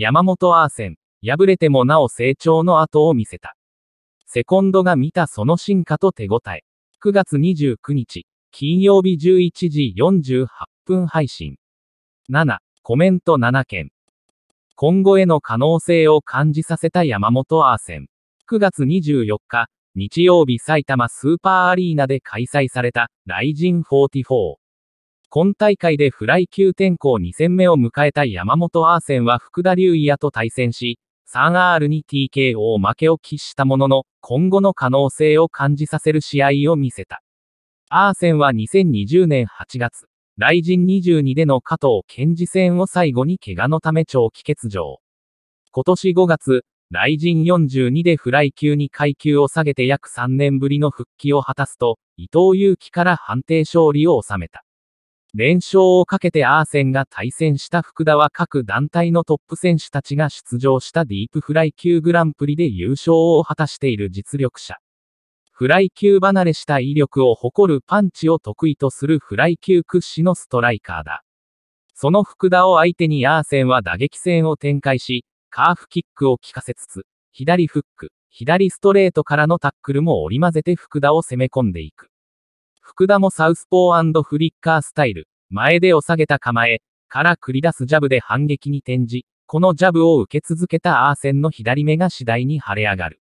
山本アーセン、敗れてもなお成長の後を見せた。セコンドが見たその進化と手応え。9月29日、金曜日11時48分配信。7、コメント7件。今後への可能性を感じさせた山本アーセン。9月24日、日曜日埼玉スーパーアリーナで開催された、ライジン44。今大会でフライ級転向2戦目を迎えた山本アーセンは福田竜也と対戦し、3R に TKO 負けを喫したものの、今後の可能性を感じさせる試合を見せた。アーセンは2020年8月、雷神22での加藤健二戦を最後に怪我のため長期欠場。今年5月、雷神42でフライ級に階級を下げて約3年ぶりの復帰を果たすと、伊藤祐樹から判定勝利を収めた。連勝をかけてアーセンが対戦した福田は各団体のトップ選手たちが出場したディープフライ級グランプリで優勝を果たしている実力者。フライ級離れした威力を誇るパンチを得意とするフライ級屈指のストライカーだ。その福田を相手にアーセンは打撃戦を展開し、カーフキックを効かせつつ、左フック、左ストレートからのタックルも織り交ぜて福田を攻め込んでいく。福田もサウスポーフリッカースタイル、前で押さげた構え、から繰り出すジャブで反撃に転じ、このジャブを受け続けたアーセンの左目が次第に腫れ上がる。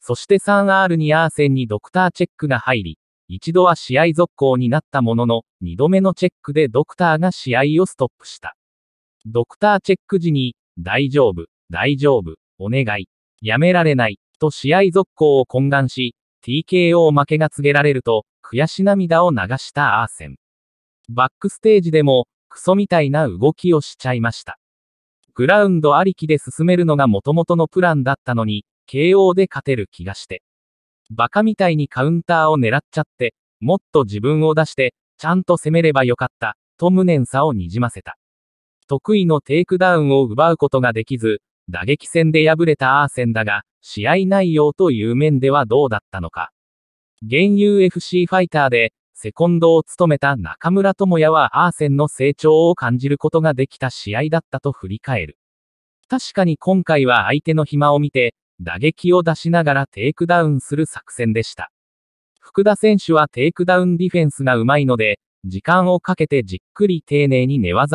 そして 3R にアーセンにドクターチェックが入り、一度は試合続行になったものの、二度目のチェックでドクターが試合をストップした。ドクターチェック時に、大丈夫、大丈夫、お願い、やめられない、と試合続行を懇願し、TKO 負けが告げられると、悔し涙を流したアーセン。バックステージでも、クソみたいな動きをしちゃいました。グラウンドありきで進めるのが元々のプランだったのに、KO で勝てる気がして。バカみたいにカウンターを狙っちゃって、もっと自分を出して、ちゃんと攻めればよかった、と無念さをにじませた。得意のテイクダウンを奪うことができず、打撃戦で敗れたアーセンだが、試合内容という面ではどうだったのか。現 UFC ファイターで、セコンドを務めた中村智也はアーセンの成長を感じることができた試合だったと振り返る。確かに今回は相手の暇を見て、打撃を出しながらテイクダウンする作戦でした。福田選手はテイクダウンディフェンスがうまいので、時間をかけてじっくり丁寧に寝技を